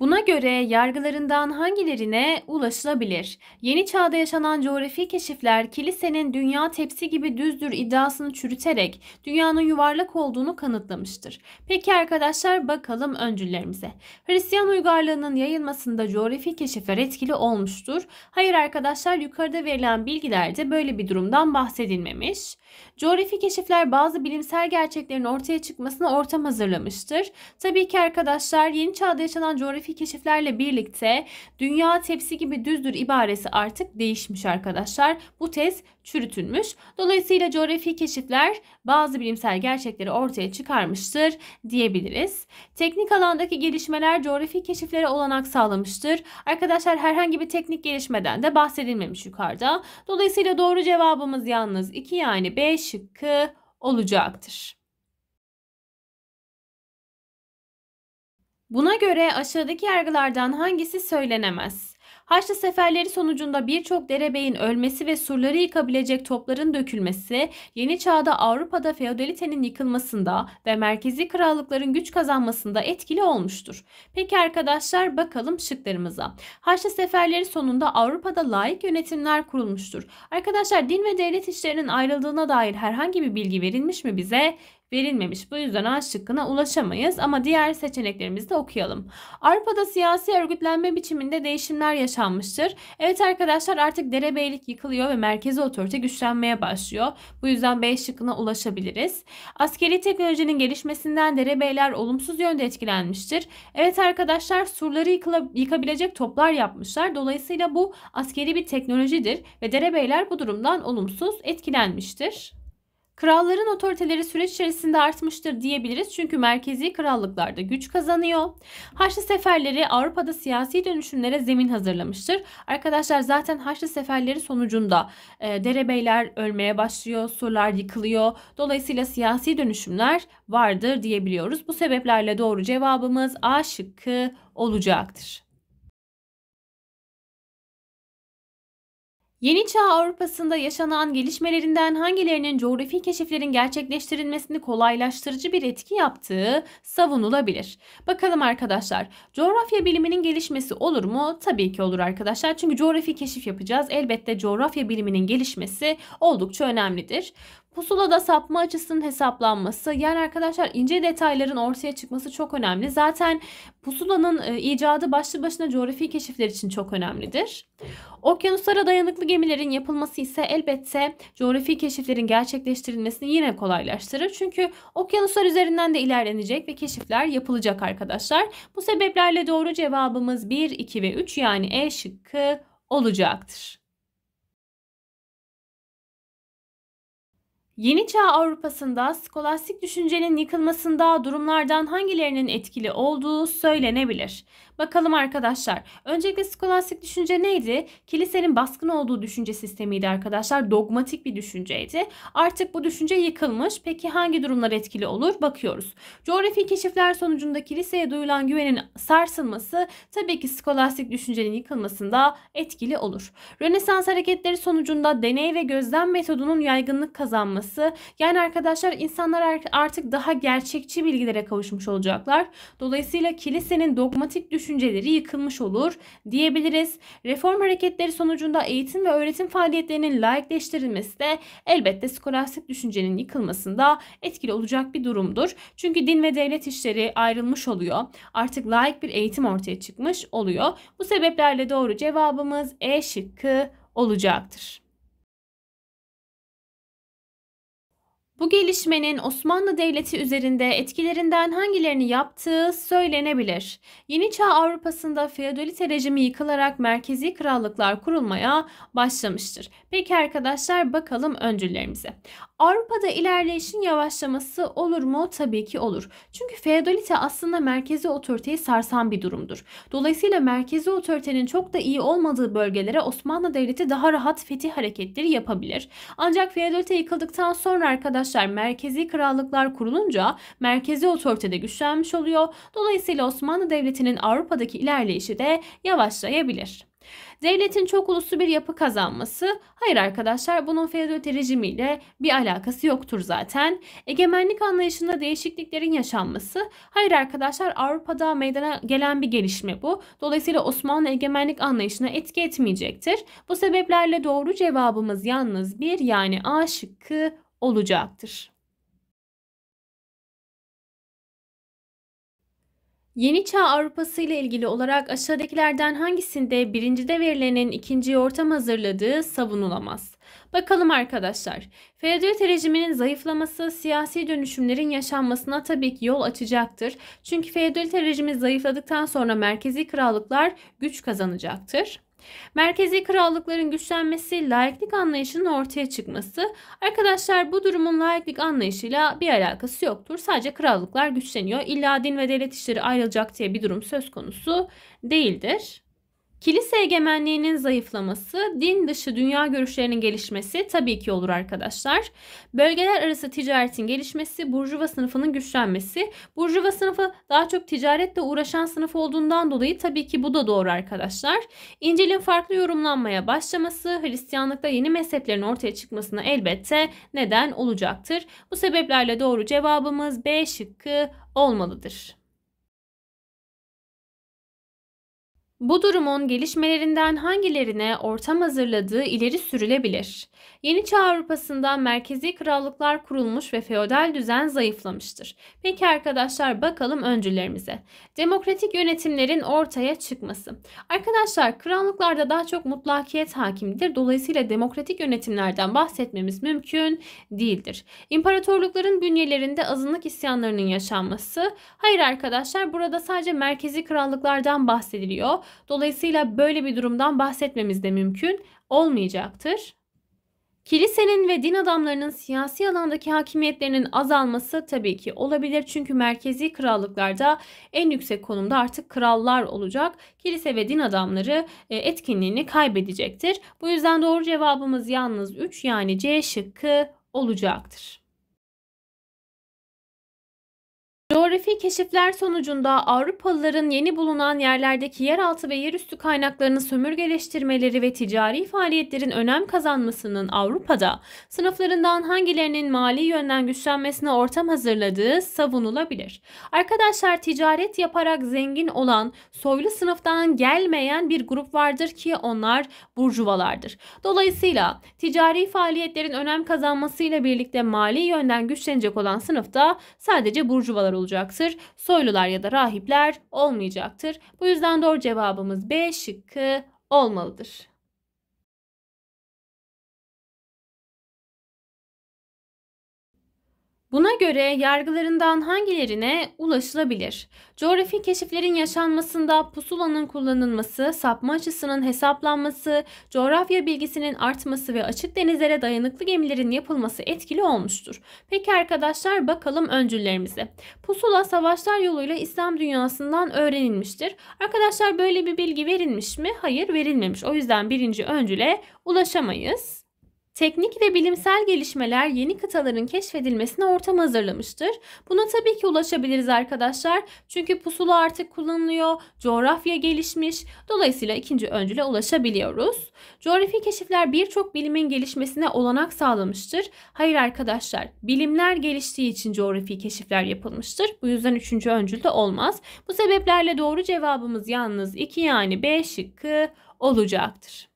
Buna göre yargılarından hangilerine ulaşılabilir? Yeni çağda yaşanan coğrafi keşifler kilisenin dünya tepsi gibi düzdür iddiasını çürüterek dünyanın yuvarlak olduğunu kanıtlamıştır. Peki arkadaşlar bakalım öncüllerimize. Hristiyan uygarlığının yayılmasında coğrafi keşifler etkili olmuştur. Hayır arkadaşlar yukarıda verilen bilgilerde böyle bir durumdan bahsedilmemiş. Coğrafi keşifler bazı bilimsel gerçeklerin ortaya çıkmasına ortam hazırlamıştır. Tabii ki arkadaşlar yeni çağda yaşanan coğrafi coğrafi keşiflerle birlikte dünya tepsi gibi düzdür ibaresi artık değişmiş arkadaşlar. Bu tez çürütülmüş. Dolayısıyla coğrafi keşifler bazı bilimsel gerçekleri ortaya çıkarmıştır diyebiliriz. Teknik alandaki gelişmeler coğrafi keşiflere olanak sağlamıştır. Arkadaşlar herhangi bir teknik gelişmeden de bahsedilmemiş yukarıda. Dolayısıyla doğru cevabımız yalnız 2 yani B şıkkı olacaktır. Buna göre aşağıdaki yargılardan hangisi söylenemez? Haçlı seferleri sonucunda birçok derebeyin ölmesi ve surları yıkabilecek topların dökülmesi, yeni çağda Avrupa'da feodalitenin yıkılmasında ve merkezi krallıkların güç kazanmasında etkili olmuştur. Peki arkadaşlar bakalım şıklarımıza. Haçlı seferleri sonunda Avrupa'da layık yönetimler kurulmuştur. Arkadaşlar din ve devlet işlerinin ayrıldığına dair herhangi bir bilgi verilmiş mi bize? verilmemiş. Bu yüzden A şıkkına ulaşamayız ama diğer seçeneklerimizi de okuyalım. Avrupa'da siyasi örgütlenme biçiminde değişimler yaşanmıştır. Evet arkadaşlar artık derebeylik yıkılıyor ve merkezi otorite güçlenmeye başlıyor. Bu yüzden B şıkkına ulaşabiliriz. Askeri teknolojinin gelişmesinden derebeyler olumsuz yönde etkilenmiştir. Evet arkadaşlar surları yıkıla, yıkabilecek toplar yapmışlar. Dolayısıyla bu askeri bir teknolojidir ve derebeyler bu durumdan olumsuz etkilenmiştir. Kralların otoriteleri süreç içerisinde artmıştır diyebiliriz çünkü merkezi krallıklarda güç kazanıyor. Haçlı Seferleri Avrupa'da siyasi dönüşümlere zemin hazırlamıştır. Arkadaşlar zaten Haçlı Seferleri sonucunda e, derebeyler ölmeye başlıyor, surlar yıkılıyor. Dolayısıyla siyasi dönüşümler vardır diyebiliyoruz. Bu sebeplerle doğru cevabımız A şıkkı olacaktır. Yeni Çağ Avrupa'sında yaşanan gelişmelerinden hangilerinin coğrafi keşiflerin gerçekleştirilmesini kolaylaştırıcı bir etki yaptığı savunulabilir. Bakalım arkadaşlar, coğrafya biliminin gelişmesi olur mu? Tabii ki olur arkadaşlar. Çünkü coğrafi keşif yapacağız. Elbette coğrafya biliminin gelişmesi oldukça önemlidir. Pusulada sapma açısının hesaplanması yani arkadaşlar ince detayların ortaya çıkması çok önemli. Zaten pusulanın e, icadı başlı başına coğrafi keşifler için çok önemlidir. Okyanuslara dayanıklı gemilerin yapılması ise elbette coğrafi keşiflerin gerçekleştirilmesini yine kolaylaştırır. Çünkü okyanuslar üzerinden de ilerlenecek ve keşifler yapılacak arkadaşlar. Bu sebeplerle doğru cevabımız 1, 2 ve 3 yani E şıkkı olacaktır. Yeni Çağ Avrupa'sında skolastik düşüncenin yıkılmasında durumlardan hangilerinin etkili olduğu söylenebilir. Bakalım arkadaşlar. Öncelikle skolastik düşünce neydi? Kilisenin baskın olduğu düşünce sistemiydi arkadaşlar. Dogmatik bir düşünceydi. Artık bu düşünce yıkılmış. Peki hangi durumlar etkili olur? Bakıyoruz. Coğrafi keşifler sonucunda kiliseye duyulan güvenin sarsılması tabii ki skolastik düşüncenin yıkılmasında etkili olur. Rönesans hareketleri sonucunda deney ve gözlem metodunun yaygınlık kazanması olması. Yani arkadaşlar insanlar artık daha gerçekçi bilgilere kavuşmuş olacaklar. Dolayısıyla kilisenin dogmatik düşünceleri yıkılmış olur diyebiliriz. Reform hareketleri sonucunda eğitim ve öğretim faaliyetlerinin laikleştirilmesi de elbette skolastik düşüncenin yıkılmasında etkili olacak bir durumdur. Çünkü din ve devlet işleri ayrılmış oluyor. Artık laik bir eğitim ortaya çıkmış oluyor. Bu sebeplerle doğru cevabımız E şıkkı olacaktır. Bu gelişmenin Osmanlı Devleti üzerinde etkilerinden hangilerini yaptığı söylenebilir. Yeni Çağ Avrupa'sında feodalite rejimi yıkılarak merkezi krallıklar kurulmaya başlamıştır. Peki arkadaşlar bakalım öncülerimize. Avrupa'da ilerleyişin yavaşlaması olur mu? Tabii ki olur. Çünkü feodalite aslında merkezi otoriteyi sarsan bir durumdur. Dolayısıyla merkezi otoritenin çok da iyi olmadığı bölgelere Osmanlı Devleti daha rahat fetih hareketleri yapabilir. Ancak feodalite yıkıldıktan sonra arkadaşlar arkadaşlar merkezi krallıklar kurulunca merkezi otoritede güçlenmiş oluyor. Dolayısıyla Osmanlı Devleti'nin Avrupa'daki ilerleyişi de yavaşlayabilir. Devletin çok uluslu bir yapı kazanması, hayır arkadaşlar bunun feodalite rejimiyle bir alakası yoktur zaten. Egemenlik anlayışında değişikliklerin yaşanması, hayır arkadaşlar Avrupa'da meydana gelen bir gelişme bu. Dolayısıyla Osmanlı egemenlik anlayışına etki etmeyecektir. Bu sebeplerle doğru cevabımız yalnız bir yani A şıkkı olacaktır. Yeni Çağ Avrupası ile ilgili olarak aşağıdakilerden hangisinde birincide verilenin ikinciyi ortam hazırladığı savunulamaz? Bakalım arkadaşlar. Feodalite rejiminin zayıflaması siyasi dönüşümlerin yaşanmasına tabii ki yol açacaktır. Çünkü feodalite rejimi zayıfladıktan sonra merkezi krallıklar güç kazanacaktır. Merkezi krallıkların güçlenmesi, laiklik anlayışının ortaya çıkması. Arkadaşlar bu durumun laiklik anlayışıyla bir alakası yoktur. Sadece krallıklar güçleniyor. İlla din ve devlet işleri ayrılacak diye bir durum söz konusu değildir. Kilise egemenliğinin zayıflaması, din dışı dünya görüşlerinin gelişmesi tabii ki olur arkadaşlar. Bölgeler arası ticaretin gelişmesi, burjuva sınıfının güçlenmesi. Burjuva sınıfı daha çok ticaretle uğraşan sınıf olduğundan dolayı tabii ki bu da doğru arkadaşlar. İncil'in farklı yorumlanmaya başlaması, Hristiyanlıkta yeni mezheplerin ortaya çıkmasına elbette neden olacaktır. Bu sebeplerle doğru cevabımız B şıkkı olmalıdır. Bu durumun gelişmelerinden hangilerine ortam hazırladığı ileri sürülebilir. Yeni Çağ Avrupa'sında merkezi krallıklar kurulmuş ve feodal düzen zayıflamıştır. Peki arkadaşlar bakalım öncülerimize. Demokratik yönetimlerin ortaya çıkması. Arkadaşlar krallıklarda daha çok mutlakiyet hakimdir. Dolayısıyla demokratik yönetimlerden bahsetmemiz mümkün değildir. İmparatorlukların bünyelerinde azınlık isyanlarının yaşanması. Hayır arkadaşlar burada sadece merkezi krallıklardan bahsediliyor. Dolayısıyla böyle bir durumdan bahsetmemiz de mümkün olmayacaktır. Kilisenin ve din adamlarının siyasi alandaki hakimiyetlerinin azalması tabii ki olabilir. Çünkü merkezi krallıklarda en yüksek konumda artık krallar olacak. Kilise ve din adamları e, etkinliğini kaybedecektir. Bu yüzden doğru cevabımız yalnız 3 yani C şıkkı olacaktır. Coğrafi keşifler sonucunda Avrupalıların yeni bulunan yerlerdeki yeraltı ve yerüstü kaynaklarını sömürgeleştirmeleri ve ticari faaliyetlerin önem kazanmasının Avrupa'da sınıflarından hangilerinin mali yönden güçlenmesine ortam hazırladığı savunulabilir. Arkadaşlar ticaret yaparak zengin olan soylu sınıftan gelmeyen bir grup vardır ki onlar burjuvalardır. Dolayısıyla ticari faaliyetlerin önem kazanmasıyla birlikte mali yönden güçlenecek olan sınıfta sadece burjuvalar olacaktır. Soylular ya da rahipler olmayacaktır. Bu yüzden doğru cevabımız B şıkkı olmalıdır. Buna göre yargılarından hangilerine ulaşılabilir? Coğrafi keşiflerin yaşanmasında pusulanın kullanılması, sapma açısının hesaplanması, coğrafya bilgisinin artması ve açık denizlere dayanıklı gemilerin yapılması etkili olmuştur. Peki arkadaşlar bakalım öncüllerimize. Pusula savaşlar yoluyla İslam dünyasından öğrenilmiştir. Arkadaşlar böyle bir bilgi verilmiş mi? Hayır verilmemiş. O yüzden birinci öncüle ulaşamayız. Teknik ve bilimsel gelişmeler yeni kıtaların keşfedilmesine ortam hazırlamıştır. Buna tabii ki ulaşabiliriz arkadaşlar. Çünkü pusula artık kullanılıyor, coğrafya gelişmiş. Dolayısıyla ikinci öncüle ulaşabiliyoruz. Coğrafi keşifler birçok bilimin gelişmesine olanak sağlamıştır. Hayır arkadaşlar, bilimler geliştiği için coğrafi keşifler yapılmıştır. Bu yüzden üçüncü öncül de olmaz. Bu sebeplerle doğru cevabımız yalnız 2 yani B şıkkı olacaktır.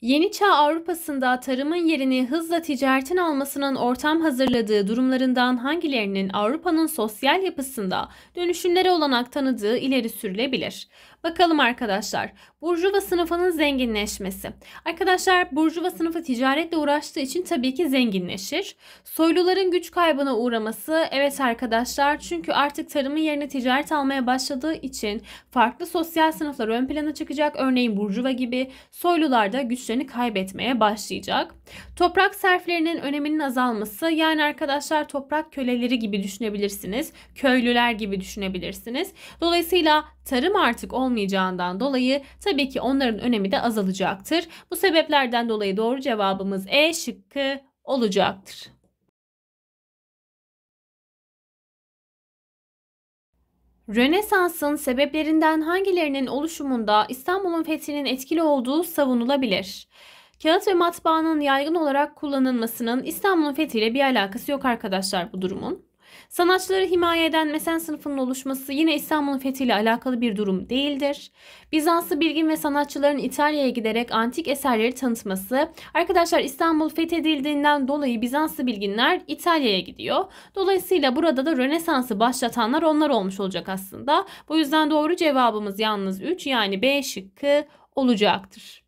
Yeni Çağ Avrupa'sında tarımın yerini hızla ticaretin almasının ortam hazırladığı durumlarından hangilerinin Avrupa'nın sosyal yapısında dönüşümlere olanak tanıdığı ileri sürülebilir. Bakalım arkadaşlar. Burjuva sınıfının zenginleşmesi. Arkadaşlar burjuva sınıfı ticaretle uğraştığı için tabii ki zenginleşir. Soyluların güç kaybına uğraması evet arkadaşlar çünkü artık tarımın yerine ticaret almaya başladığı için farklı sosyal sınıflar ön plana çıkacak. Örneğin burjuva gibi soylular da güçlerini kaybetmeye başlayacak. Toprak serflerinin öneminin azalması yani arkadaşlar toprak köleleri gibi düşünebilirsiniz. Köylüler gibi düşünebilirsiniz. Dolayısıyla tarım artık olmayacağından dolayı tabii ki onların önemi de azalacaktır. Bu sebeplerden dolayı doğru cevabımız E şıkkı olacaktır. Rönesans'ın sebeplerinden hangilerinin oluşumunda İstanbul'un fethinin etkili olduğu savunulabilir? Kağıt ve matbaanın yaygın olarak kullanılmasının İstanbul'un fethiyle bir alakası yok arkadaşlar bu durumun. Sanatçıları himaye eden mesen sınıfının oluşması yine İstanbul'un fethiyle alakalı bir durum değildir. Bizanslı bilgin ve sanatçıların İtalya'ya giderek antik eserleri tanıtması. Arkadaşlar İstanbul fethedildiğinden dolayı Bizanslı bilginler İtalya'ya gidiyor. Dolayısıyla burada da Rönesans'ı başlatanlar onlar olmuş olacak aslında. Bu yüzden doğru cevabımız yalnız 3 yani B şıkkı olacaktır.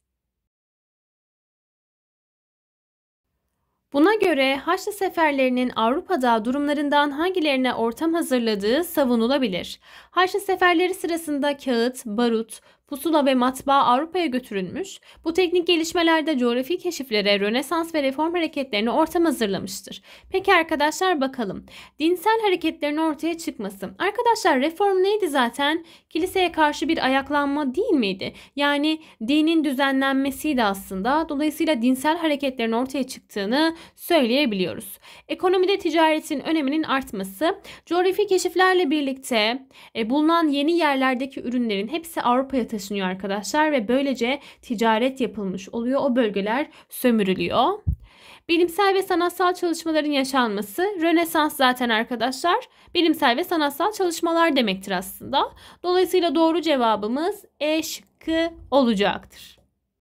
Buna göre Haçlı seferlerinin Avrupa'da durumlarından hangilerine ortam hazırladığı savunulabilir. Haçlı seferleri sırasında kağıt, barut, Pusula ve matbaa Avrupa'ya götürülmüş, bu teknik gelişmelerde coğrafi keşiflere, Rönesans ve reform hareketlerine ortam hazırlamıştır. Peki arkadaşlar bakalım. Dinsel hareketlerin ortaya çıkması. Arkadaşlar reform neydi zaten? Kiliseye karşı bir ayaklanma değil miydi? Yani dinin düzenlenmesiydi aslında. Dolayısıyla dinsel hareketlerin ortaya çıktığını söyleyebiliyoruz. Ekonomide ticaretin öneminin artması, coğrafi keşiflerle birlikte e, bulunan yeni yerlerdeki ürünlerin hepsi Avrupa'ya taşınmıştır sunuyor arkadaşlar ve böylece ticaret yapılmış oluyor. O bölgeler sömürülüyor. Bilimsel ve sanatsal çalışmaların yaşanması Rönesans zaten arkadaşlar. Bilimsel ve sanatsal çalışmalar demektir aslında. Dolayısıyla doğru cevabımız E şıkkı olacaktır.